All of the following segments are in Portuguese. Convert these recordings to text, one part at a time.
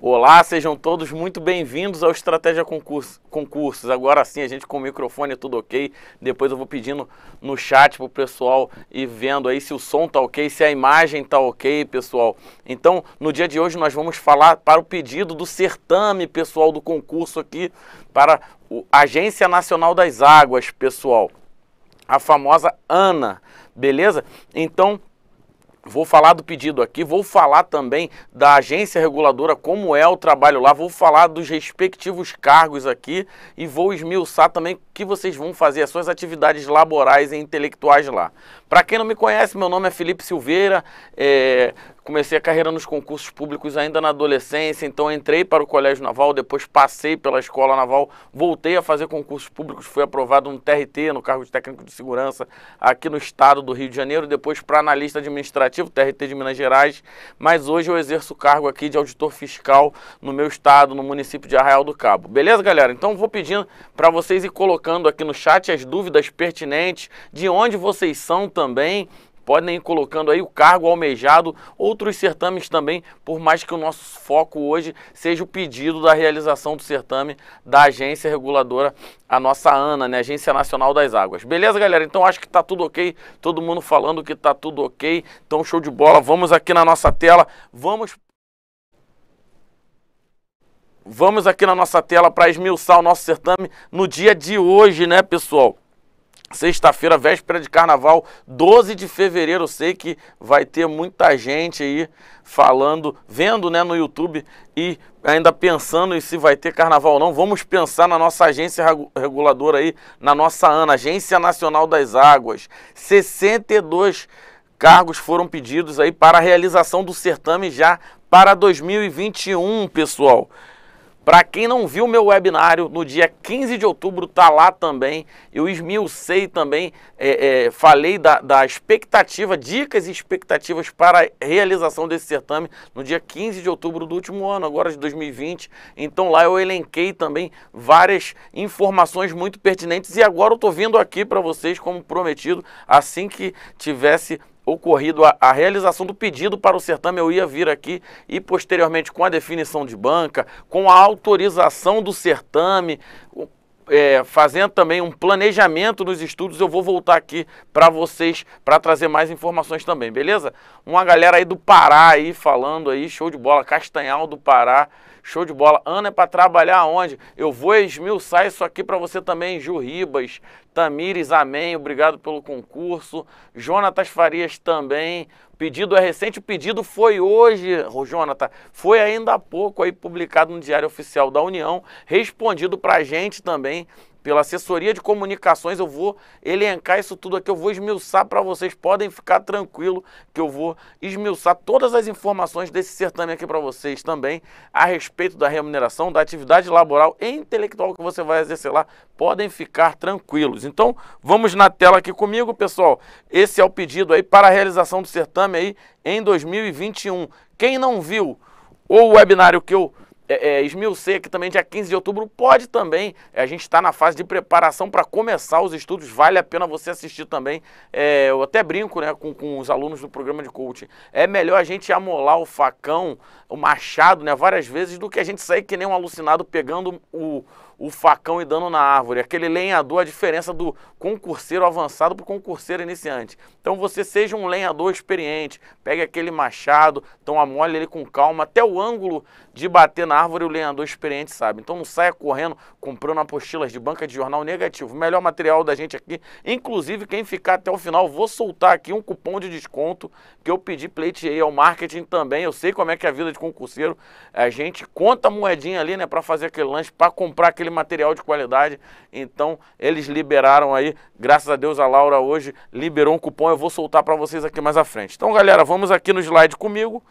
Olá, sejam todos muito bem-vindos ao Estratégia Concurso, Concursos. Agora sim, a gente com o microfone tudo ok. Depois eu vou pedindo no chat pro pessoal e vendo aí se o som tá ok, se a imagem tá ok, pessoal. Então, no dia de hoje nós vamos falar para o pedido do certame, pessoal, do concurso aqui para a Agência Nacional das Águas, pessoal. A famosa ANA, beleza? Então, Vou falar do pedido aqui, vou falar também da agência reguladora, como é o trabalho lá, vou falar dos respectivos cargos aqui e vou esmiuçar também o que vocês vão fazer, as suas atividades laborais e intelectuais lá. Para quem não me conhece, meu nome é Felipe Silveira, é, Comecei a carreira nos concursos públicos ainda na adolescência, então entrei para o Colégio Naval, depois passei pela Escola Naval, voltei a fazer concursos públicos, fui aprovado no TRT, no cargo de técnico de segurança, aqui no estado do Rio de Janeiro, depois para analista administrativo, TRT de Minas Gerais, mas hoje eu exerço o cargo aqui de auditor fiscal no meu estado, no município de Arraial do Cabo. Beleza, galera? Então vou pedindo para vocês ir colocando aqui no chat as dúvidas pertinentes, de onde vocês são também, podem ir colocando aí o cargo almejado, outros certames também, por mais que o nosso foco hoje seja o pedido da realização do certame da agência reguladora, a nossa ANA, né? Agência Nacional das Águas. Beleza, galera? Então acho que tá tudo ok, todo mundo falando que tá tudo ok, então show de bola, vamos aqui na nossa tela, vamos Vamos aqui na nossa tela para esmiuçar o nosso certame no dia de hoje, né, pessoal? Sexta-feira, véspera de carnaval, 12 de fevereiro. Eu sei que vai ter muita gente aí falando, vendo né, no YouTube e ainda pensando em se vai ter carnaval ou não. Vamos pensar na nossa agência reguladora aí, na nossa ANA, Agência Nacional das Águas. 62 cargos foram pedidos aí para a realização do certame já para 2021, pessoal. Para quem não viu meu webinário, no dia 15 de outubro está lá também. Eu esmiucei também, é, é, falei da, da expectativa, dicas e expectativas para a realização desse certame no dia 15 de outubro do último ano, agora de 2020. Então lá eu elenquei também várias informações muito pertinentes e agora eu estou vindo aqui para vocês, como prometido, assim que tivesse ocorrido a, a, realização do pedido para o certame, eu ia vir aqui e posteriormente com a definição de banca, com a autorização do certame, é, fazendo também um planejamento dos estudos, eu vou voltar aqui para vocês para trazer mais informações também, beleza? Uma galera aí do Pará aí falando aí, show de bola, Castanhal do Pará. Show de bola. Ana é para trabalhar onde? Eu vou esmiuçar isso aqui para você também, Ju Ribas, Tamires, amém. Obrigado pelo concurso. Jonatas Farias também. Pedido é recente, o pedido foi hoje, oh, Jonathan. Foi ainda há pouco aí publicado no Diário Oficial da União, respondido para a gente também pela assessoria de comunicações, eu vou elencar isso tudo aqui, eu vou esmiuçar para vocês, podem ficar tranquilo que eu vou esmiuçar todas as informações desse certame aqui para vocês também, a respeito da remuneração, da atividade laboral e intelectual que você vai exercer lá, podem ficar tranquilos. Então, vamos na tela aqui comigo, pessoal. Esse é o pedido aí para a realização do certame aí em 2021. Quem não viu o webinário que eu é, é, esmiucei aqui também, dia 15 de outubro, pode também. É, a gente está na fase de preparação para começar os estudos, vale a pena você assistir também. É, eu até brinco né, com, com os alunos do programa de coaching. É melhor a gente amolar o facão, o machado, né, várias vezes, do que a gente sair que nem um alucinado pegando o, o facão e dando na árvore. Aquele lenhador, a diferença do concurseiro avançado para o concurseiro iniciante. Então você seja um lenhador experiente, pegue aquele machado, então amole ele com calma, até o ângulo de bater na árvore o lenhador experiente sabe. Então não saia correndo comprando apostilas de banca de jornal negativo. O melhor material da gente aqui, inclusive quem ficar até o final, vou soltar aqui um cupom de desconto que eu pedi pleiteei ao marketing também. Eu sei como é que é a vida de concurseiro, a gente conta a moedinha ali, né, para fazer aquele lanche, para comprar aquele aquele material de qualidade. Então, eles liberaram aí, graças a Deus a Laura hoje liberou um cupom, eu vou soltar para vocês aqui mais à frente. Então, galera, vamos aqui no slide comigo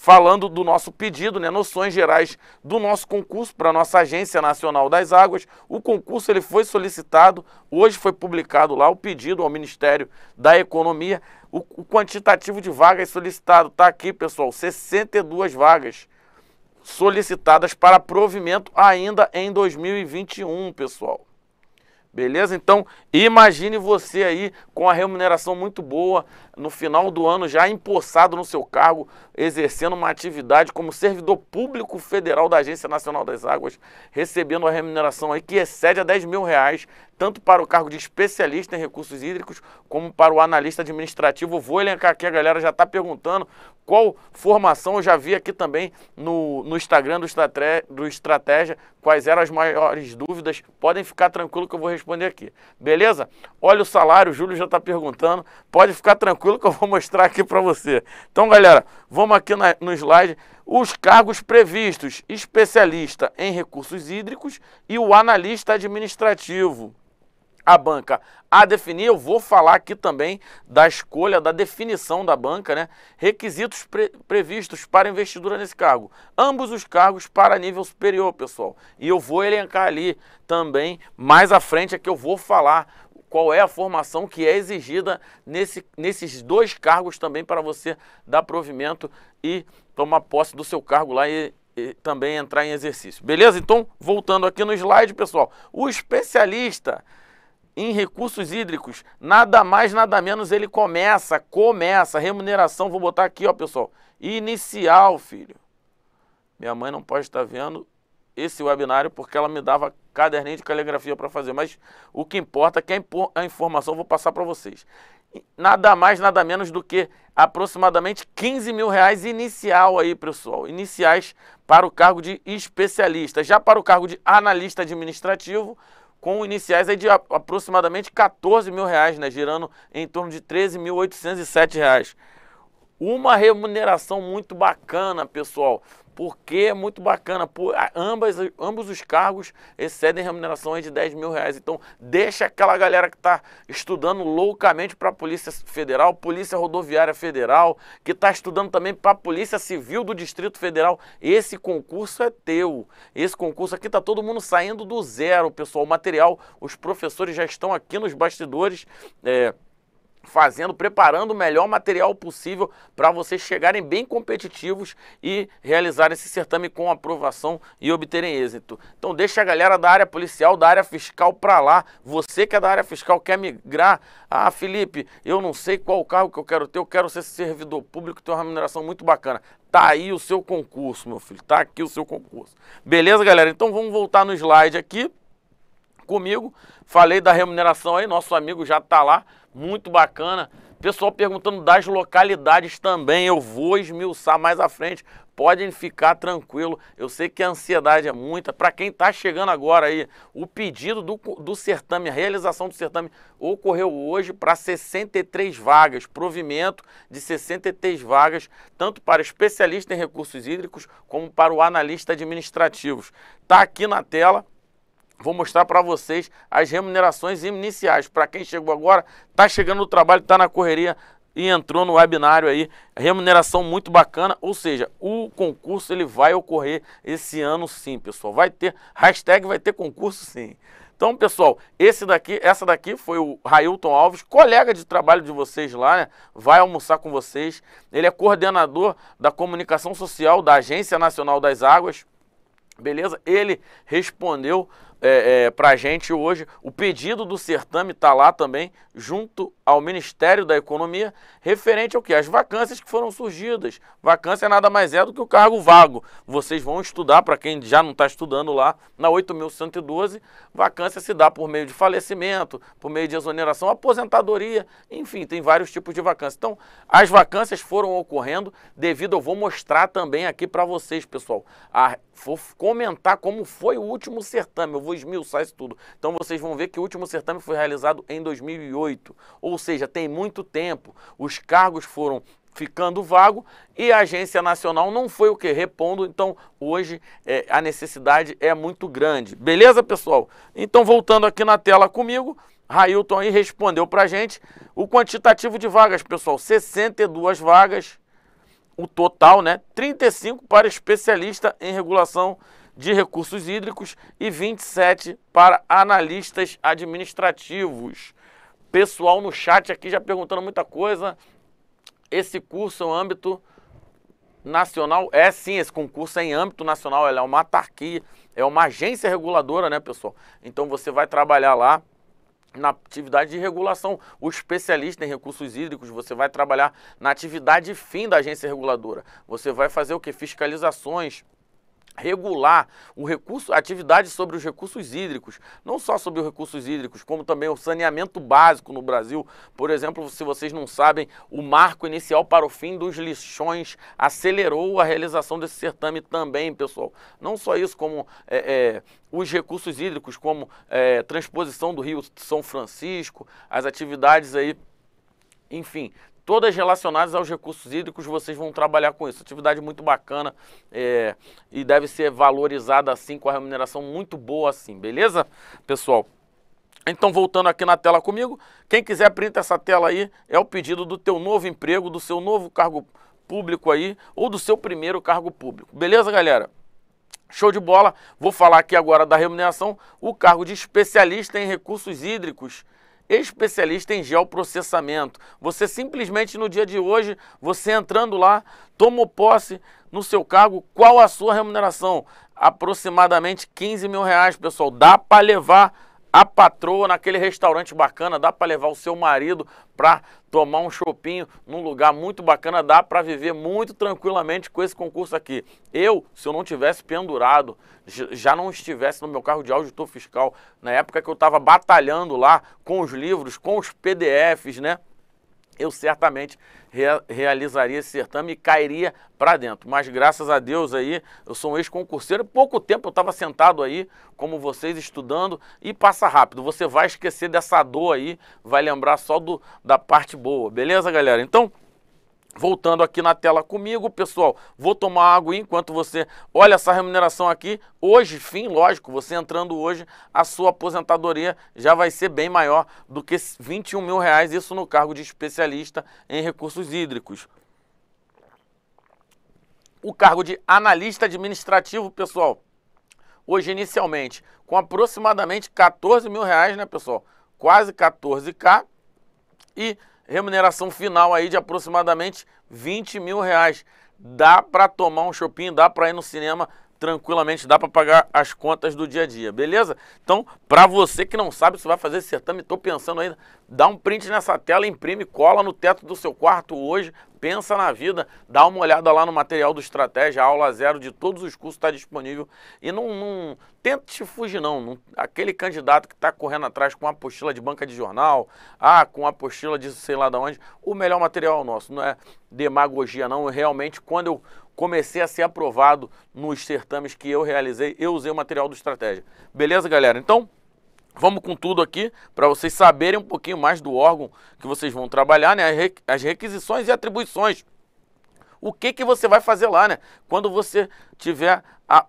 falando do nosso pedido, né, noções gerais do nosso concurso para a nossa Agência Nacional das Águas. O concurso ele foi solicitado, hoje foi publicado lá o pedido ao Ministério da Economia. O, o quantitativo de vagas solicitado está aqui, pessoal, 62 vagas solicitadas para provimento ainda em 2021, pessoal. Beleza? Então, imagine você aí com a remuneração muito boa, no final do ano já empossado no seu cargo, exercendo uma atividade como servidor público federal da Agência Nacional das Águas, recebendo uma remuneração aí que excede a 10 mil reais tanto para o cargo de especialista em recursos hídricos, como para o analista administrativo. Vou elencar aqui, a galera já está perguntando qual formação eu já vi aqui também no, no Instagram do, Estraté do Estratégia, quais eram as maiores dúvidas. Podem ficar tranquilo que eu vou responder aqui. Beleza? Olha o salário, o Júlio já está perguntando. Pode ficar tranquilo que eu vou mostrar aqui para você. Então, galera, vamos aqui na, no slide. Os cargos previstos, especialista em recursos hídricos e o analista administrativo a banca a definir. Eu vou falar aqui também da escolha, da definição da banca, né? Requisitos pre previstos para investidura nesse cargo. Ambos os cargos para nível superior, pessoal. E eu vou elencar ali também, mais à frente, é que eu vou falar qual é a formação que é exigida nesse, nesses dois cargos também para você dar provimento e tomar posse do seu cargo lá e, e também entrar em exercício. Beleza? Então, voltando aqui no slide, pessoal, o especialista em recursos hídricos, nada mais, nada menos, ele começa, começa, remuneração, vou botar aqui, ó, pessoal, inicial, filho. Minha mãe não pode estar vendo esse webinário porque ela me dava caderninho de caligrafia para fazer, mas o que importa é que a informação eu vou passar para vocês. Nada mais, nada menos do que aproximadamente 15 mil reais inicial aí, pessoal, iniciais para o cargo de especialista. Já para o cargo de analista administrativo, com iniciais aí de aproximadamente 14 mil reais, né, girando em torno de 13.807 reais. Uma remuneração muito bacana, pessoal porque é muito bacana. Por, ambas, ambos os cargos excedem remunerações de 10 mil reais. Então, deixa aquela galera que está estudando loucamente para a Polícia Federal, Polícia Rodoviária Federal, que está estudando também para a Polícia Civil do Distrito Federal. Esse concurso é teu. Esse concurso aqui está todo mundo saindo do zero, pessoal. O material, os professores já estão aqui nos bastidores. É, fazendo, preparando o melhor material possível para vocês chegarem bem competitivos e realizarem esse certame com aprovação e obterem êxito. Então deixa a galera da área policial, da área fiscal para lá. Você que é da área fiscal quer migrar, ah Felipe, eu não sei qual carro que eu quero ter, eu quero ser servidor público, ter uma remuneração muito bacana. Tá aí o seu concurso, meu filho, tá aqui o seu concurso. Beleza, galera? Então vamos voltar no slide aqui comigo. Falei da remuneração aí, nosso amigo já está lá muito bacana. Pessoal perguntando das localidades também, eu vou esmiuçar mais à frente. Podem ficar tranquilo. Eu sei que a ansiedade é muita. Para quem está chegando agora aí, o pedido do, do certame, a realização do certame ocorreu hoje para 63 vagas, provimento de 63 vagas, tanto para especialista em recursos hídricos como para o analista administrativos. Está aqui na tela Vou mostrar para vocês as remunerações iniciais. Para quem chegou agora, está chegando no trabalho, está na correria e entrou no webinário aí. Remuneração muito bacana, ou seja, o concurso ele vai ocorrer esse ano sim, pessoal. Vai ter, hashtag vai ter concurso sim. Então, pessoal, esse daqui, essa daqui foi o Railton Alves, colega de trabalho de vocês lá, né? Vai almoçar com vocês. Ele é coordenador da comunicação social da Agência Nacional das Águas. Beleza? Ele respondeu é, é, para a gente hoje. O pedido do certame está lá também, junto ao Ministério da Economia, referente ao que? As vacâncias que foram surgidas. Vacância nada mais é do que o cargo vago. Vocês vão estudar, para quem já não está estudando lá, na 8.112, vacância se dá por meio de falecimento, por meio de exoneração, aposentadoria, enfim, tem vários tipos de vacância. Então, as vacâncias foram ocorrendo devido, eu vou mostrar também aqui para vocês, pessoal, a, vou comentar como foi o último certame. Eu vou vou esmiuçar isso tudo. Então vocês vão ver que o último certame foi realizado em 2008, ou seja, tem muito tempo. Os cargos foram ficando vago e a agência nacional não foi o que repondo, então hoje é, a necessidade é muito grande. Beleza, pessoal? Então voltando aqui na tela comigo, Railton aí respondeu para gente o quantitativo de vagas, pessoal, 62 vagas, o total, né? 35 para especialista em regulação de recursos hídricos e 27 para analistas administrativos. Pessoal no chat aqui já perguntando muita coisa. Esse curso é um âmbito nacional? É sim, esse concurso é em âmbito nacional, ela é uma autarquia, é uma agência reguladora, né, pessoal? Então você vai trabalhar lá na atividade de regulação. O especialista em recursos hídricos, você vai trabalhar na atividade fim da agência reguladora. Você vai fazer o que? Fiscalizações regular o recurso, atividades sobre os recursos hídricos, não só sobre os recursos hídricos, como também o saneamento básico no Brasil. Por exemplo, se vocês não sabem, o marco inicial para o fim dos lixões acelerou a realização desse certame também, pessoal. Não só isso, como é, é, os recursos hídricos, como é, transposição do Rio São Francisco, as atividades aí enfim, todas relacionadas aos recursos hídricos, vocês vão trabalhar com isso. Atividade muito bacana é, e deve ser valorizada assim, com a remuneração muito boa assim, beleza, pessoal? Então, voltando aqui na tela comigo, quem quiser printa essa tela aí, é o pedido do teu novo emprego, do seu novo cargo público aí, ou do seu primeiro cargo público. Beleza, galera? Show de bola. Vou falar aqui agora da remuneração, o cargo de especialista em recursos hídricos especialista em geoprocessamento. Você simplesmente no dia de hoje, você entrando lá, tomou posse no seu cargo, qual a sua remuneração? Aproximadamente 15 mil reais, pessoal. Dá para levar a patroa naquele restaurante bacana, dá para levar o seu marido para tomar um chopinho num lugar muito bacana, dá para viver muito tranquilamente com esse concurso aqui. Eu, se eu não tivesse pendurado, já não estivesse no meu carro de auditor fiscal, na época que eu estava batalhando lá com os livros, com os PDFs, né? eu certamente realizaria esse certame e cairia para dentro. Mas graças a Deus aí, eu sou um ex-concurseiro, pouco tempo eu estava sentado aí, como vocês, estudando, e passa rápido. Você vai esquecer dessa dor aí, vai lembrar só do, da parte boa, beleza, galera? Então, Voltando aqui na tela comigo, pessoal, vou tomar água enquanto você olha essa remuneração aqui. Hoje, fim, lógico, você entrando hoje, a sua aposentadoria já vai ser bem maior do que 21 mil reais, isso no cargo de especialista em recursos hídricos. O cargo de analista administrativo, pessoal, hoje inicialmente com aproximadamente 14 mil reais, né, pessoal? Quase 14K e remuneração final aí de aproximadamente 20 mil reais. Dá para tomar um shopping, dá para ir no cinema tranquilamente, dá para pagar as contas do dia a dia, beleza? Então, para você que não sabe se vai fazer esse certame, tô pensando ainda, Dá um print nessa tela, imprime, cola no teto do seu quarto hoje, pensa na vida, dá uma olhada lá no material do Estratégia, aula zero de todos os cursos está disponível. E não, não tente fugir, não. não. Aquele candidato que está correndo atrás com a apostila de banca de jornal, ah, com a apostila de sei lá de onde, o melhor material é o nosso. Não é demagogia, não. Realmente, quando eu comecei a ser aprovado nos certames que eu realizei, eu usei o material do Estratégia. Beleza, galera? Então, Vamos com tudo aqui para vocês saberem um pouquinho mais do órgão que vocês vão trabalhar, né? As requisições e atribuições. O que que você vai fazer lá, né? Quando você tiver a,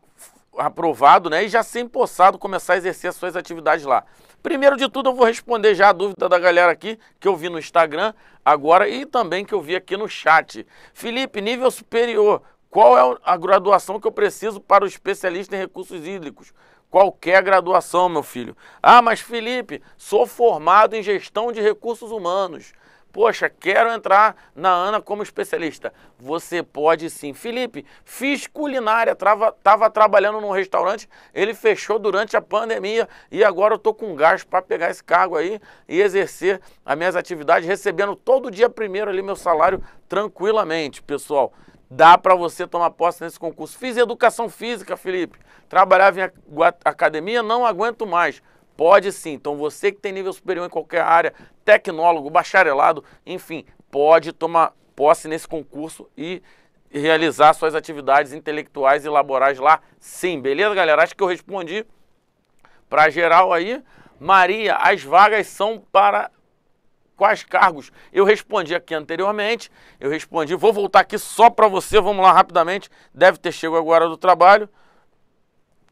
aprovado, né, e já ser empossado começar a exercer as suas atividades lá. Primeiro de tudo, eu vou responder já a dúvida da galera aqui que eu vi no Instagram agora e também que eu vi aqui no chat. Felipe, nível superior, qual é a graduação que eu preciso para o especialista em recursos hídricos? qualquer graduação, meu filho. Ah, mas Felipe, sou formado em gestão de recursos humanos. Poxa, quero entrar na ANA como especialista. Você pode sim. Felipe, fiz culinária, estava trabalhando num restaurante, ele fechou durante a pandemia e agora eu estou com gás para pegar esse cargo aí e exercer as minhas atividades, recebendo todo dia primeiro ali meu salário tranquilamente, pessoal dá para você tomar posse nesse concurso. Fiz educação física, Felipe. Trabalhava em academia, não aguento mais. Pode sim. Então você que tem nível superior em qualquer área, tecnólogo, bacharelado, enfim, pode tomar posse nesse concurso e realizar suas atividades intelectuais e laborais lá sim. Beleza, galera? Acho que eu respondi para geral aí. Maria, as vagas são para quais cargos eu respondi aqui anteriormente. Eu respondi, vou voltar aqui só para você, vamos lá rapidamente. Deve ter chego agora do trabalho.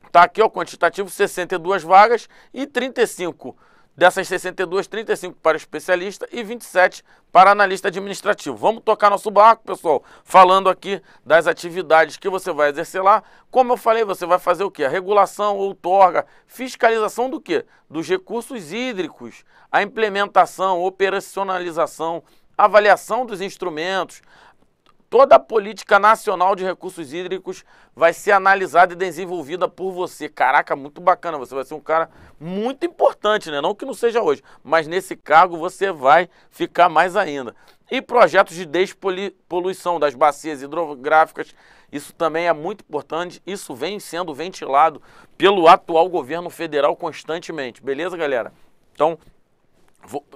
Está aqui o quantitativo, 62 vagas e 35 Dessas 62, 35 para especialista e 27 para analista administrativo. Vamos tocar nosso barco, pessoal, falando aqui das atividades que você vai exercer lá. Como eu falei, você vai fazer o quê? A regulação, outorga, fiscalização do quê? Dos recursos hídricos, a implementação, operacionalização, avaliação dos instrumentos, Toda a política nacional de recursos hídricos vai ser analisada e desenvolvida por você. Caraca, muito bacana. Você vai ser um cara muito importante, né? Não que não seja hoje, mas nesse cargo você vai ficar mais ainda. E projetos de despoluição das bacias hidrográficas, isso também é muito importante. Isso vem sendo ventilado pelo atual governo federal constantemente. Beleza, galera? Então,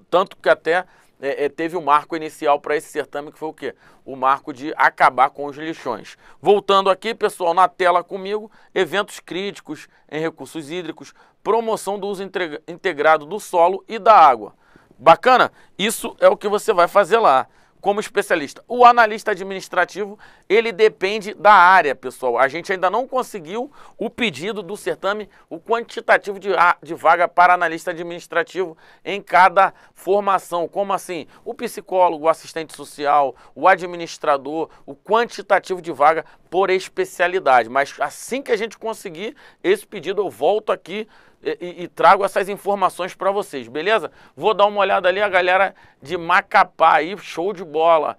tanto que até é, é, teve um marco inicial para esse certame, que foi o quê? O marco de acabar com os lixões. Voltando aqui, pessoal, na tela comigo, eventos críticos em recursos hídricos, promoção do uso integrado do solo e da água. Bacana? Isso é o que você vai fazer lá como especialista. O analista administrativo, ele depende da área, pessoal. A gente ainda não conseguiu o pedido do certame, o quantitativo de, de vaga para analista administrativo em cada formação. Como assim? O psicólogo, o assistente social, o administrador, o quantitativo de vaga por especialidade. Mas assim que a gente conseguir esse pedido, eu volto aqui e, e, e trago essas informações para vocês, beleza? Vou dar uma olhada ali, a galera de Macapá aí, show de bola.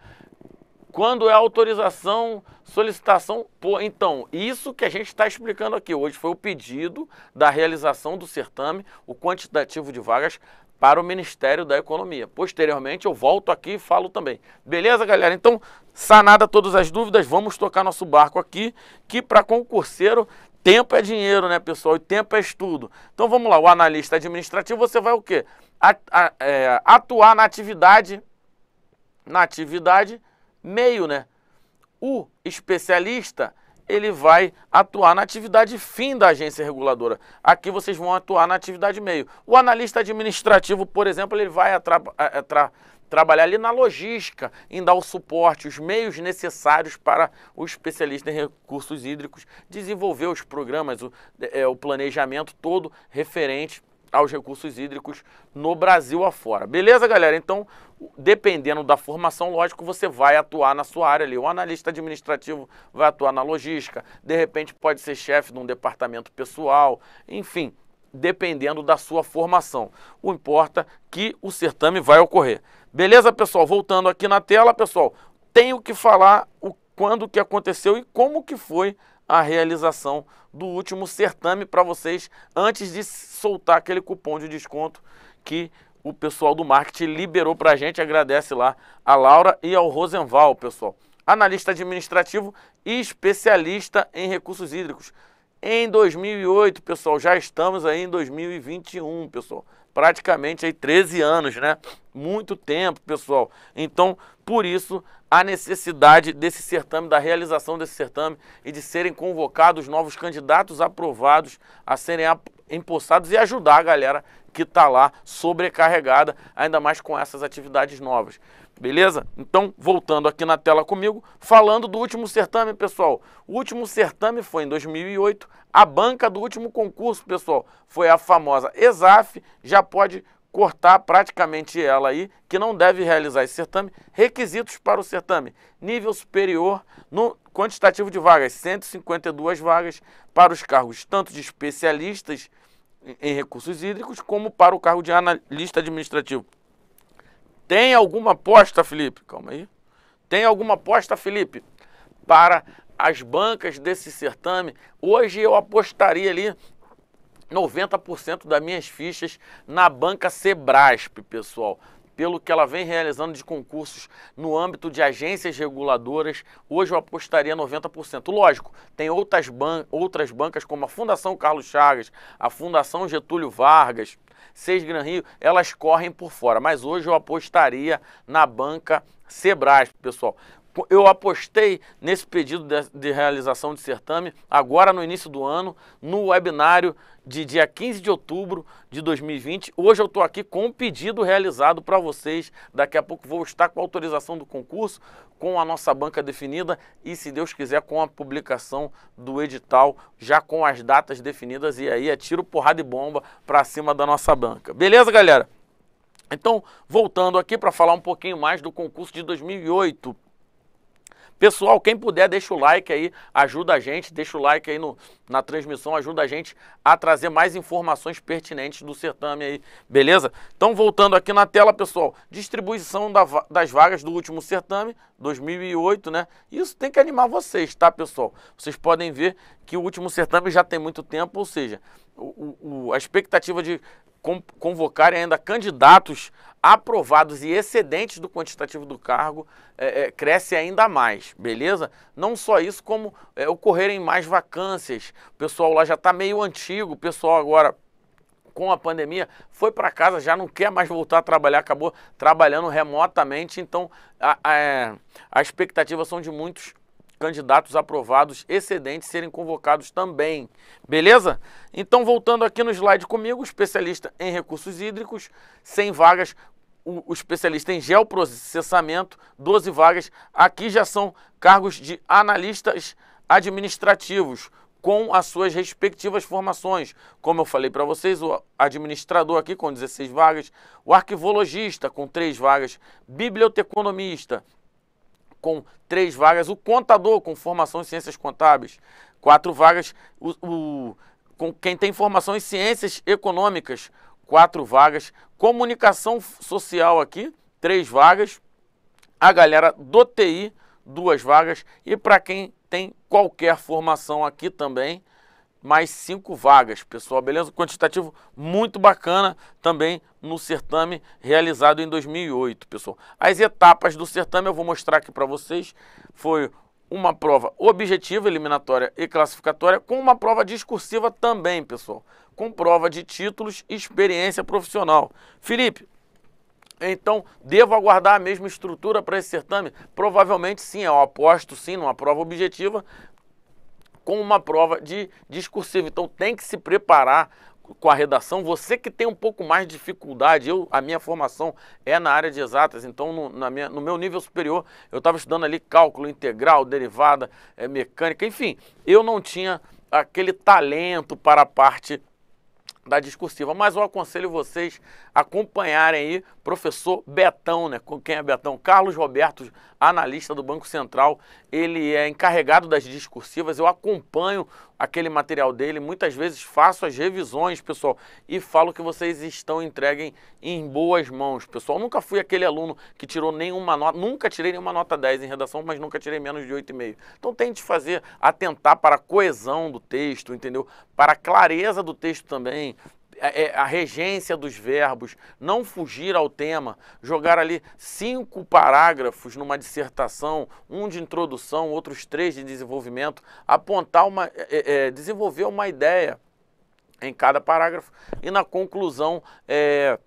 Quando é autorização, solicitação, pô, então, isso que a gente está explicando aqui hoje foi o pedido da realização do certame, o quantitativo de vagas para o Ministério da Economia. Posteriormente eu volto aqui e falo também. Beleza, galera? Então, sanada todas as dúvidas, vamos tocar nosso barco aqui, que para concurseiro tempo é dinheiro, né, pessoal? E tempo é estudo. Então vamos lá, o analista administrativo, você vai o quê? A, a, é, atuar na atividade, na atividade meio, né? O especialista ele vai atuar na atividade fim da agência reguladora. Aqui vocês vão atuar na atividade meio. O analista administrativo, por exemplo, ele vai trabalhar ali na logística, em dar o suporte, os meios necessários para o especialista em recursos hídricos desenvolver os programas, o, é, o planejamento todo referente aos recursos hídricos no Brasil afora. Beleza, galera? Então, dependendo da formação, lógico, você vai atuar na sua área ali. O analista administrativo vai atuar na logística, de repente pode ser chefe de um departamento pessoal, enfim, dependendo da sua formação. O importa que o certame vai ocorrer. Beleza, pessoal? Voltando aqui na tela, pessoal, tenho que falar o quando que aconteceu e como que foi a realização do último certame para vocês antes de soltar aquele cupom de desconto que o pessoal do marketing liberou para a gente. Agradece lá a Laura e ao Rosenval, pessoal. Analista administrativo e especialista em recursos hídricos. Em 2008, pessoal, já estamos aí em 2021, pessoal. Praticamente aí 13 anos, né? Muito tempo, pessoal. Então, por isso, a necessidade desse certame, da realização desse certame e de serem convocados novos candidatos aprovados a serem empossados e ajudar a galera que está lá sobrecarregada, ainda mais com essas atividades novas. Beleza? Então, voltando aqui na tela comigo, falando do último certame, pessoal. O último certame foi em 2008. A banca do último concurso, pessoal, foi a famosa ESAF. Já pode cortar praticamente ela aí, que não deve realizar esse certame, requisitos para o certame, nível superior no quantitativo de vagas, 152 vagas para os cargos tanto de especialistas em recursos hídricos como para o cargo de analista administrativo. Tem alguma aposta, Felipe? Calma aí. Tem alguma aposta, Felipe, para as bancas desse certame? Hoje eu apostaria ali 90% das minhas fichas na banca Sebrasp, pessoal pelo que ela vem realizando de concursos no âmbito de agências reguladoras, hoje eu apostaria 90%. Lógico, tem outras, ban outras bancas como a Fundação Carlos Chagas, a Fundação Getúlio Vargas, Seis Gran Rio, elas correm por fora, mas hoje eu apostaria na banca Sebrasp, pessoal eu apostei nesse pedido de, de, realização de certame agora no início do ano, no webinário de dia 15 de outubro de 2020. Hoje eu estou aqui com um pedido realizado para vocês. Daqui a pouco vou estar com a autorização do concurso, com a nossa banca definida e, se Deus quiser, com a publicação do edital, já com as datas definidas. E aí é tiro, porrada e bomba para cima da nossa banca. Beleza, galera? Então, voltando aqui para falar um pouquinho mais do concurso de 2008. Pessoal, quem puder, deixa o like aí, ajuda a gente, deixa o like aí no, na transmissão, ajuda a gente a trazer mais informações pertinentes do certame aí, beleza? Então, voltando aqui na tela, pessoal, distribuição da, das vagas do último certame, 2008, né? Isso tem que animar vocês, tá, pessoal? Vocês podem ver que o último certame já tem muito tempo, ou seja, o, o, a expectativa de convocarem ainda candidatos aprovados e excedentes do quantitativo do cargo é, é, cresce ainda mais, beleza? Não só isso, como é, ocorrerem mais vacâncias. O pessoal lá já está meio antigo, o pessoal agora com a pandemia foi para casa, já não quer mais voltar a trabalhar, acabou trabalhando remotamente, então a, a é, expectativa são de muitos candidatos aprovados excedentes serem convocados também. Beleza? Então, voltando aqui no slide comigo, especialista em recursos hídricos, 100 vagas o, especialista em geoprocessamento, 12 vagas. Aqui já são cargos de analistas administrativos, com as suas respectivas formações. Como eu falei para vocês, o administrador aqui com 16 vagas, o arquivologista com 3 vagas, biblioteconomista, com três vagas, o contador com formação em ciências contábeis, quatro vagas, o, o com quem tem formação em ciências econômicas, quatro vagas, comunicação social aqui, três vagas, a galera do TI, duas vagas, e para quem tem qualquer formação aqui também, mais cinco vagas, pessoal, beleza? Quantitativo muito bacana também no certame realizado em 2008, pessoal. As etapas do certame eu vou mostrar aqui para vocês. Foi uma prova objetiva, eliminatória e classificatória, com uma prova discursiva também, pessoal, com prova de títulos e experiência profissional. Felipe, então, devo aguardar a mesma estrutura para esse certame? Provavelmente sim, eu aposto sim numa prova objetiva, com uma prova de discursiva. Então tem que se preparar com a redação, você que tem um pouco mais de dificuldade, eu, a minha formação é na área de exatas, então no, na minha, no meu nível superior eu estava estudando ali cálculo integral, derivada, é, mecânica, enfim, eu não tinha aquele talento para a parte da discursiva. Mas eu aconselho vocês acompanharem aí professor Betão, né? Com quem é Betão? Carlos Roberto, analista do Banco Central. Ele é encarregado das discursivas. Eu acompanho aquele material dele. Muitas vezes faço as revisões, pessoal, e falo que vocês estão entreguem em boas mãos, pessoal. Eu nunca fui aquele aluno que tirou nenhuma nota, nunca tirei nenhuma nota 10 em redação, mas nunca tirei menos de 8,5. Então tente fazer, atentar para a coesão do texto, entendeu? Para a clareza do texto também, é, é, a regência dos verbos, não fugir ao tema, jogar ali cinco parágrafos numa dissertação, um de introdução, outros três de desenvolvimento, apontar uma, é, é, é desenvolver uma ideia em cada parágrafo e na conclusão é,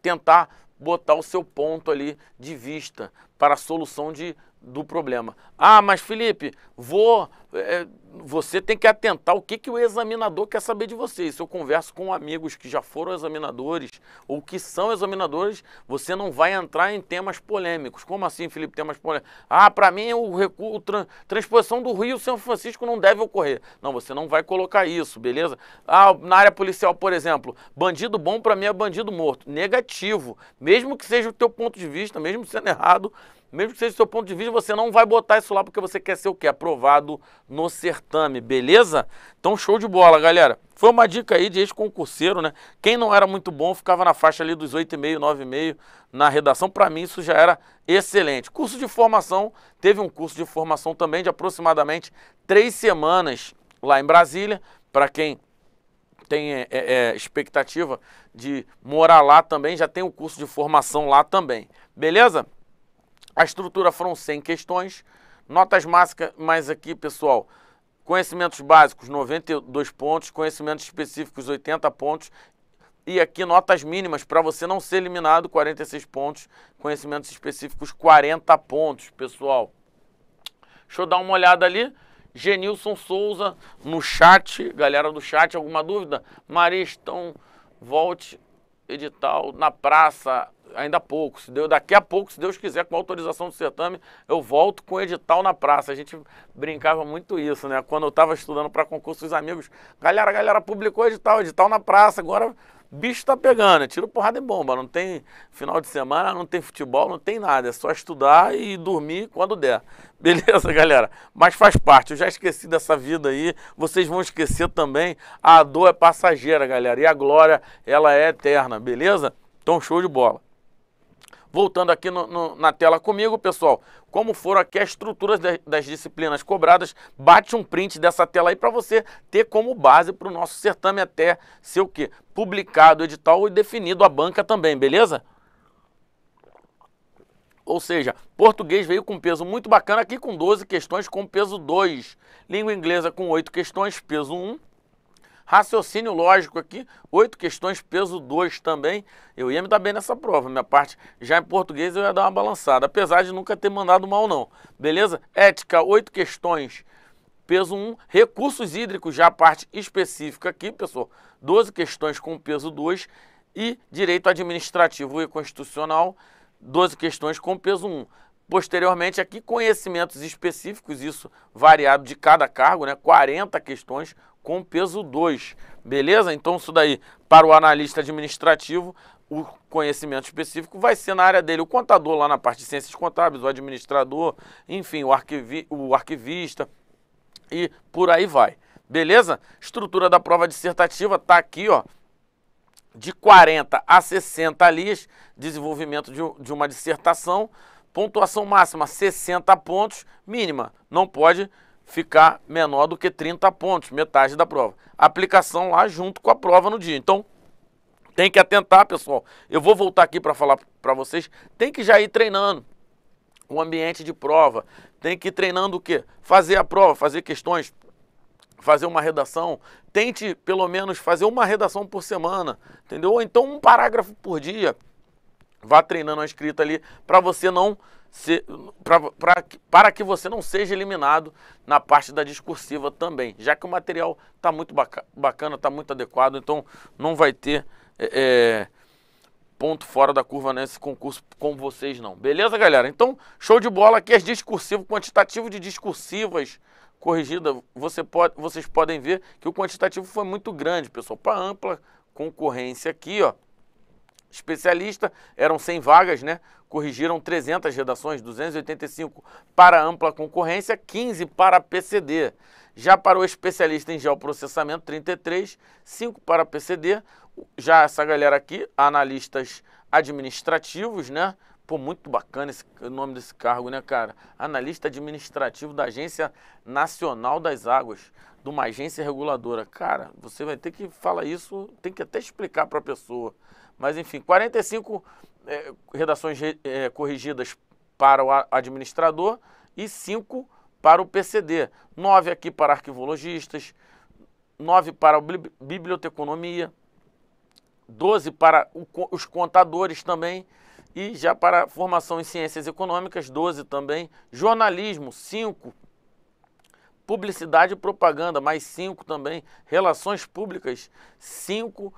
tentar botar o seu ponto ali de vista para a solução de do problema. Ah, mas Felipe, vou. É, você tem que atentar o que, que o examinador quer saber de você. Se eu converso com amigos que já foram examinadores ou que são examinadores. Você não vai entrar em temas polêmicos. Como assim, Felipe, temas polêmicos? Ah, para mim o recuo, transposição do Rio São Francisco não deve ocorrer. Não, você não vai colocar isso, beleza? Ah, na área policial, por exemplo, bandido bom para mim é bandido morto. Negativo. Mesmo que seja o teu ponto de vista, mesmo sendo errado, mesmo que seja do seu ponto de vista, você não vai botar isso lá porque você quer ser o quê? Aprovado no certame, beleza? Então, show de bola, galera. Foi uma dica aí de ex-concurseiro, né? Quem não era muito bom ficava na faixa ali dos 8,5, 9,5 na redação. Para mim, isso já era excelente. Curso de formação, teve um curso de formação também de aproximadamente três semanas lá em Brasília. Para quem tem é, é, é, expectativa de morar lá também, já tem o um curso de formação lá também. Beleza? A estrutura foram 100 questões. Notas mais aqui, pessoal. Conhecimentos básicos, 92 pontos. Conhecimentos específicos, 80 pontos. E aqui, notas mínimas, para você não ser eliminado, 46 pontos. Conhecimentos específicos, 40 pontos, pessoal. Deixa eu dar uma olhada ali. Genilson Souza no chat. Galera do chat, alguma dúvida? Maria Estão, volte edital na praça ainda há pouco, se Deus, daqui a pouco, se Deus quiser, com a autorização do certame, eu volto com o edital na praça. A gente brincava muito isso, né? Quando eu estava estudando para concurso, os amigos, galera, galera, publicou edital, edital na praça, agora bicho tá pegando, é tiro, porrada e bomba. Não tem final de semana, não tem futebol, não tem nada. É só estudar e dormir quando der. Beleza, galera? Mas faz parte. Eu já esqueci dessa vida aí. Vocês vão esquecer também. A dor é passageira, galera. E a glória, ela é eterna. Beleza? Então, show de bola. Voltando aqui no, no, na tela comigo, pessoal, como foram aqui as estruturas de, das disciplinas cobradas, bate um print dessa tela aí para você ter como base para o nosso certame até ser o quê? Publicado edital e definido a banca também, beleza? ou seja, português veio com peso muito bacana aqui com 12 questões com peso 2, língua inglesa com 8 questões, peso 1, Raciocínio lógico aqui, oito questões, peso 2 também. Eu ia me dar bem nessa prova, minha parte já em português eu ia dar uma balançada, apesar de nunca ter mandado mal não. Beleza? Ética, oito questões, peso 1. Um. Recursos hídricos, já a parte específica aqui, pessoal, 12 questões com peso 2. E direito administrativo e constitucional, 12 questões com peso 1. Um. Posteriormente, aqui conhecimentos específicos, isso variado de cada cargo, né? 40 questões com peso 2, beleza? Então isso daí, para o analista administrativo, o conhecimento específico vai ser na área dele. O contador lá na parte de ciências contábeis, o administrador, enfim, o, arquivi o arquivista e por aí vai. Beleza? Estrutura da prova dissertativa está aqui, ó, de 40 a 60 linhas, desenvolvimento de, de uma dissertação, pontuação máxima 60 pontos, mínima, não pode ficar menor do que 30 pontos, metade da prova. Aplicação lá junto com a prova no dia. Então, tem que atentar, pessoal. Eu vou voltar aqui para falar para vocês, tem que já ir treinando o ambiente de prova. Tem que ir treinando o quê? Fazer a prova, fazer questões, fazer uma redação. Tente, pelo menos, fazer uma redação por semana, entendeu? Ou então um parágrafo por dia. Vá treinando a escrita ali para você não se, pra, pra, para que você não seja eliminado na parte da discursiva também, já que o material está muito bacana, está muito adequado, então não vai ter é, é, ponto fora da curva nesse concurso com vocês não. Beleza, galera? Então, show de bola aqui, as é discursivas, quantitativo de discursivas corrigida, você pode, vocês podem ver que o quantitativo foi muito grande, pessoal, para ampla concorrência aqui, ó especialista, eram 100 vagas, né? Corrigiram 300 redações, 285 para ampla concorrência, 15 para PCD. Já para o especialista em geoprocessamento, 33, 5 para PCD. Já essa galera aqui, analistas administrativos, né? Pô, muito bacana esse, o nome desse cargo, né, cara? Analista administrativo da Agência Nacional das Águas, de uma agência reguladora. Cara, você vai ter que falar isso, tem que até explicar para a pessoa. Mas, enfim, 45 é, redações é, corrigidas para o administrador e 5 para o PCD. 9 aqui para arquivologistas, 9 para biblioteconomia, 12 para o, os contadores também, e já para formação em ciências econômicas, 12 também, jornalismo, 5, publicidade e propaganda, mais 5 também, relações públicas, 5,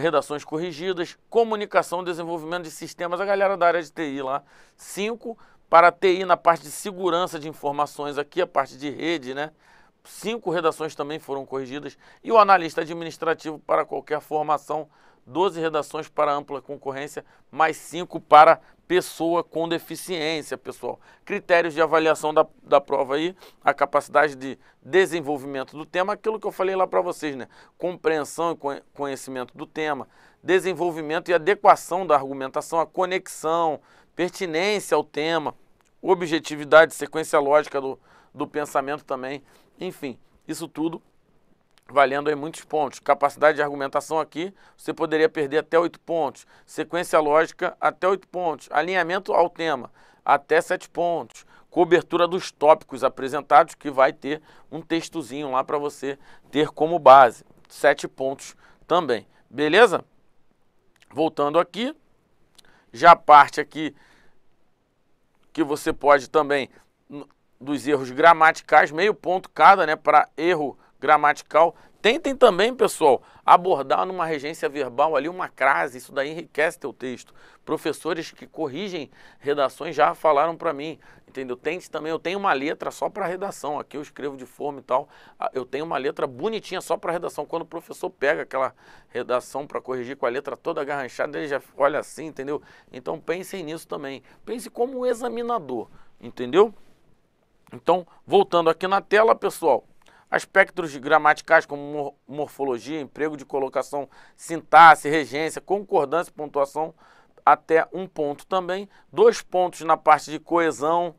redações corrigidas, comunicação, desenvolvimento de sistemas, a galera da área de TI lá, cinco, para a TI na parte de segurança de informações aqui, a parte de rede, né? Cinco redações também foram corrigidas e o analista administrativo para qualquer formação 12 redações para ampla concorrência, mais 5 para pessoa com deficiência, pessoal. Critérios de avaliação da, da prova aí, a capacidade de desenvolvimento do tema, aquilo que eu falei lá para vocês, né? Compreensão e conhecimento do tema, desenvolvimento e adequação da argumentação, a conexão, pertinência ao tema, objetividade, sequência lógica do, do pensamento também, enfim, isso tudo valendo aí muitos pontos. Capacidade de argumentação aqui, você poderia perder até oito pontos. Sequência lógica, até oito pontos. Alinhamento ao tema, até sete pontos. Cobertura dos tópicos apresentados, que vai ter um textozinho lá para você ter como base. sete pontos também. Beleza? Voltando aqui, já parte aqui que você pode também dos erros gramaticais, meio ponto cada, né, para erro gramatical. Tentem também, pessoal, abordar numa regência verbal ali uma crase, isso daí enriquece teu texto. Professores que corrigem redações já falaram para mim, entendeu? Tente também, eu tenho uma letra só para redação, aqui eu escrevo de forma e tal, ah, eu tenho uma letra bonitinha só para redação. Quando o professor pega aquela redação para corrigir com a letra toda agarranchada ele já olha assim, entendeu? Então pensem nisso também. Pense como um examinador, entendeu? Então, voltando aqui na tela, pessoal, Aspectos gramaticais como morfologia, emprego de colocação, sintaxe, regência, concordância e pontuação, até um ponto também. Dois pontos na parte de coesão,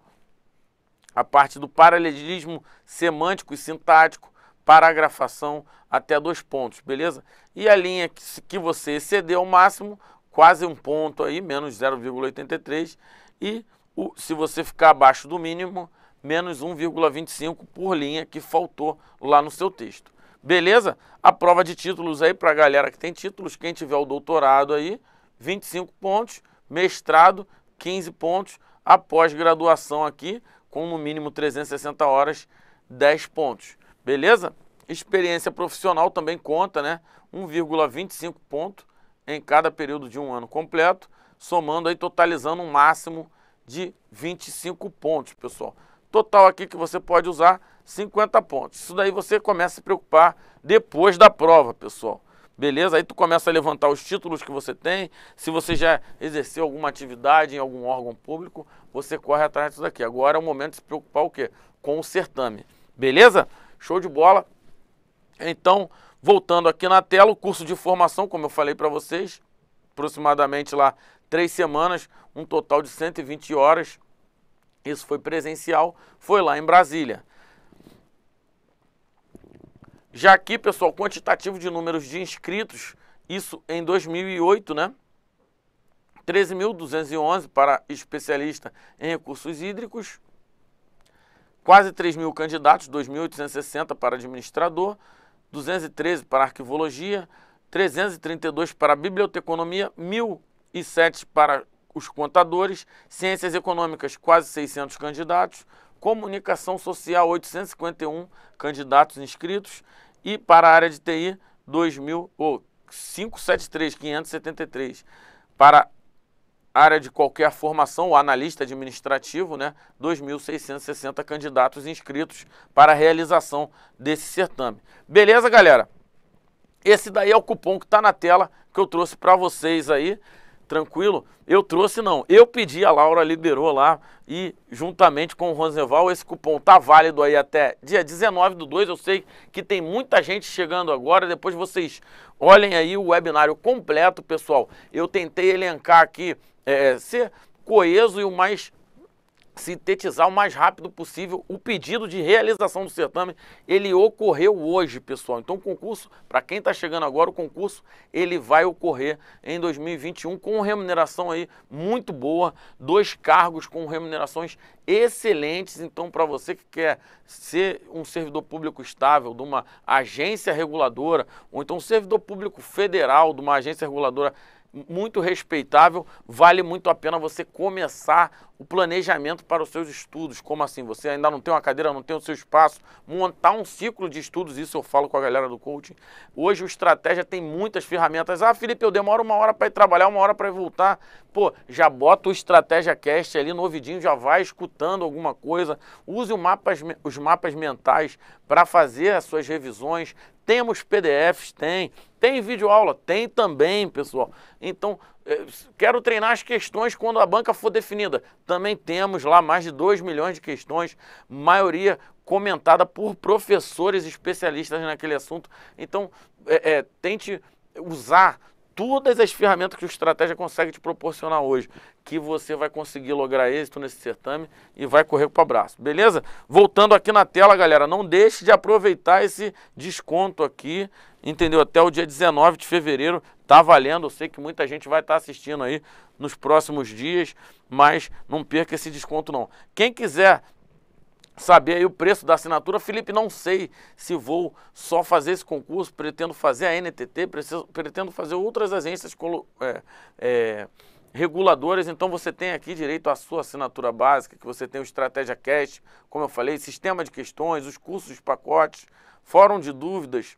a parte do paralelismo semântico e sintático, paragrafação, até dois pontos, beleza? E a linha que, você excedeu ao máximo, quase um ponto aí, menos 0,83. E o, se você ficar abaixo do mínimo, menos 1,25 por linha que faltou lá no seu texto. Beleza? A prova de títulos aí para a galera que tem títulos, quem tiver o doutorado aí, 25 pontos, mestrado, 15 pontos, após graduação aqui, com no mínimo 360 horas, 10 pontos. Beleza? Experiência profissional também conta, né? 1,25 ponto em cada período de um ano completo, somando aí, totalizando um máximo de 25 pontos, pessoal total aqui que você pode usar 50 pontos. Isso daí você começa a se preocupar depois da prova, pessoal. Beleza? Aí tu começa a levantar os títulos que você tem. Se você já exerceu alguma atividade em algum órgão público, você corre atrás disso daqui. Agora é o momento de se preocupar o quê? Com o certame. Beleza? Show de bola. Então, voltando aqui na tela, o curso de formação, como eu falei para vocês, aproximadamente lá três semanas, um total de 120 horas isso foi presencial, foi lá em Brasília. Já aqui, pessoal, quantitativo de números de inscritos, isso em 2008, né? 13.211 para especialista em recursos hídricos, quase 3.000 candidatos, 2.860 para administrador, 213 para arquivologia, 332 para biblioteconomia, 1.007 para os contadores, ciências econômicas, quase 600 candidatos, comunicação social, 851 candidatos inscritos, e para a área de TI, 2000, ou 573, 573. Para área de qualquer formação, o analista administrativo, né, 2.660 candidatos inscritos para a realização desse certame. Beleza, galera? Esse daí é o cupom que está na tela que eu trouxe para vocês aí tranquilo? Eu trouxe não. Eu pedi, a Laura liberou lá e juntamente com o Rosenval, esse cupom tá válido aí até dia 19 do 2. Eu sei que tem muita gente chegando agora, depois vocês olhem aí o webinário completo, pessoal. Eu tentei elencar aqui, é, é ser coeso e o mais sintetizar o mais rápido possível o pedido de realização do certame. Ele ocorreu hoje, pessoal. Então, o concurso, para quem está chegando agora, o concurso ele vai ocorrer em 2021 com remuneração aí muito boa, dois cargos com remunerações excelentes. Então, para você que quer ser um servidor público estável de uma agência reguladora ou então um servidor público federal de uma agência reguladora muito respeitável, vale muito a pena você começar o planejamento para os seus estudos. Como assim? Você ainda não tem uma cadeira, não tem o seu espaço, montar um ciclo de estudos, isso eu falo com a galera do coaching. Hoje o estratégia tem muitas ferramentas. Ah, Felipe, eu demoro uma hora para ir trabalhar, uma hora para voltar. Pô, já bota o estratégia cast ali no ouvidinho, já vai escutando alguma coisa. Use mapas, os mapas mentais para fazer as suas revisões. Temos PDFs? Tem. Tem vídeo aula Tem também, pessoal. Então, eh, quero treinar as questões quando a banca for definida. Também temos lá mais de 2 milhões de questões, maioria comentada por professores especialistas naquele assunto. Então, é, é, tente usar todas as ferramentas que o estratégia consegue te proporcionar hoje, que você vai conseguir lograr êxito nesse certame e vai correr para o abraço, beleza? Voltando aqui na tela, galera, não deixe de aproveitar esse desconto aqui, entendeu? Até o dia 19 de fevereiro tá valendo, eu sei que muita gente vai estar tá assistindo aí nos próximos dias, mas não perca esse desconto não. Quem quiser saber aí o preço da assinatura. Felipe, não sei se vou só fazer esse concurso, pretendo fazer a NTT, preciso, pretendo fazer outras agências é, é, reguladoras. Então você tem aqui direito à sua assinatura básica, que você tem o Estratégia Cash, como eu falei, sistema de questões, os cursos, os pacotes, fórum de dúvidas,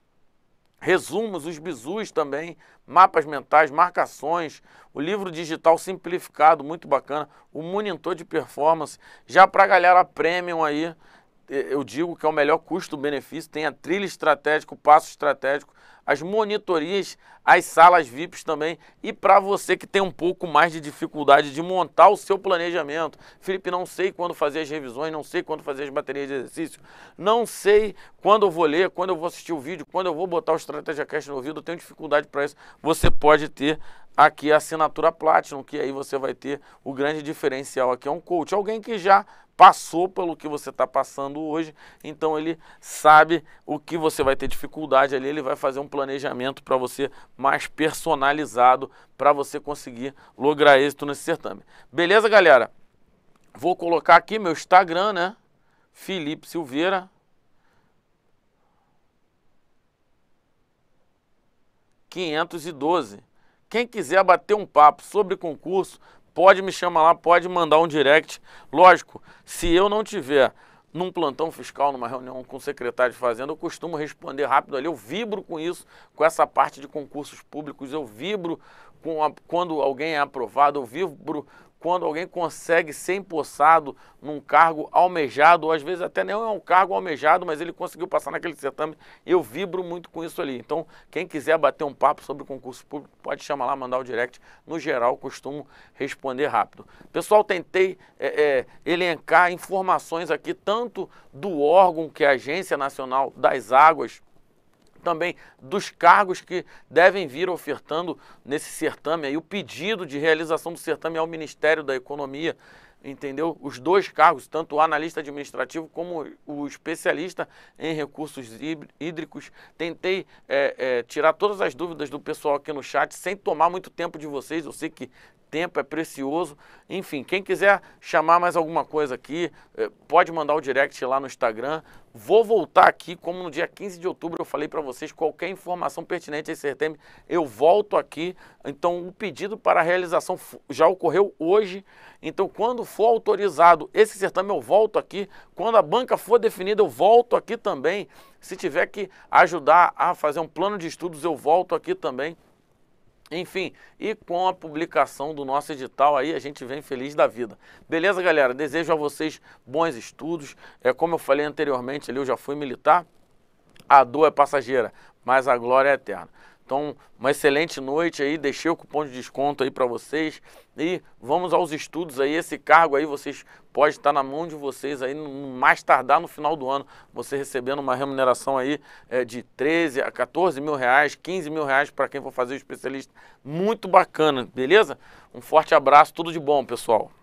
resumos, os bizus também, mapas mentais, marcações, o livro digital simplificado, muito bacana, o monitor de performance. Já para a galera premium aí, eh, eu digo que é o melhor custo-benefício, tem a trilha estratégica, o passo estratégico, as monitorias, as salas VIPs também. E para você que tem um pouco mais de dificuldade de montar o seu planejamento, Felipe, não sei quando fazer as revisões, não sei quando fazer as baterias de exercício, não sei quando eu vou ler, quando eu vou assistir o vídeo, quando eu vou botar o Estratégia Cash no ouvido, eu tenho dificuldade para isso. Você pode ter aqui a assinatura Platinum, que aí você vai ter o grande diferencial aqui. É um coach, alguém que já passou pelo que você está passando hoje, então ele sabe o que você vai ter dificuldade ali, ele vai fazer um planejamento para você mais personalizado para você conseguir lograr êxito nesse certame. Beleza, galera? Vou colocar aqui meu Instagram, né? Felipe Silveira. 512. Quem quiser bater um papo sobre concurso, pode me chamar lá, pode mandar um direct. Lógico, se eu não tiver num plantão fiscal, numa reunião com o secretário de Fazenda, eu costumo responder rápido ali. Eu vibro com isso, com essa parte de concursos públicos, eu vibro com a, quando alguém é aprovado, eu vibro quando alguém consegue ser empossado num cargo almejado, ou às vezes até não é um cargo almejado, mas ele conseguiu passar naquele certame, eu vibro muito com isso ali. Então, quem quiser bater um papo sobre concurso público, pode chamar lá, mandar o direct. No geral, costumo responder rápido. Pessoal, tentei é, é, elencar informações aqui, tanto do órgão que é a Agência Nacional das Águas, também dos cargos que devem vir ofertando nesse certame aí, o pedido de realização do certame ao Ministério da Economia, entendeu? Os dois cargos, tanto o analista administrativo como o especialista em recursos hídricos. Tentei é, é, tirar todas as dúvidas do pessoal aqui no chat sem tomar muito tempo de vocês. Eu sei que tempo é precioso. Enfim, quem quiser chamar mais alguma coisa aqui, eh, pode mandar o direct lá no Instagram. Vou voltar aqui, como no dia 15 de outubro eu falei para vocês, qualquer informação pertinente a esse certame eu volto aqui. Então, o pedido para a realização já ocorreu hoje. Então, quando for autorizado esse certame, eu volto aqui. Quando a banca for definida, eu volto aqui também. Se tiver que ajudar a fazer um plano de estudos, eu volto aqui também. Enfim, e com a publicação do nosso edital aí, a gente vem feliz da vida. Beleza, galera? Desejo a vocês bons estudos. É como eu falei anteriormente ali, eu já fui militar. A dor é passageira, mas a glória é eterna. Então, uma excelente noite aí, deixei o cupom de desconto aí para vocês e vamos aos estudos aí. Esse cargo aí vocês pode estar na mão de vocês aí no mais tardar no final do ano, você recebendo uma remuneração aí é, de 13 a 14 mil reais, 15 mil reais para quem for fazer o especialista. Muito bacana, beleza? Um forte abraço, tudo de bom, pessoal.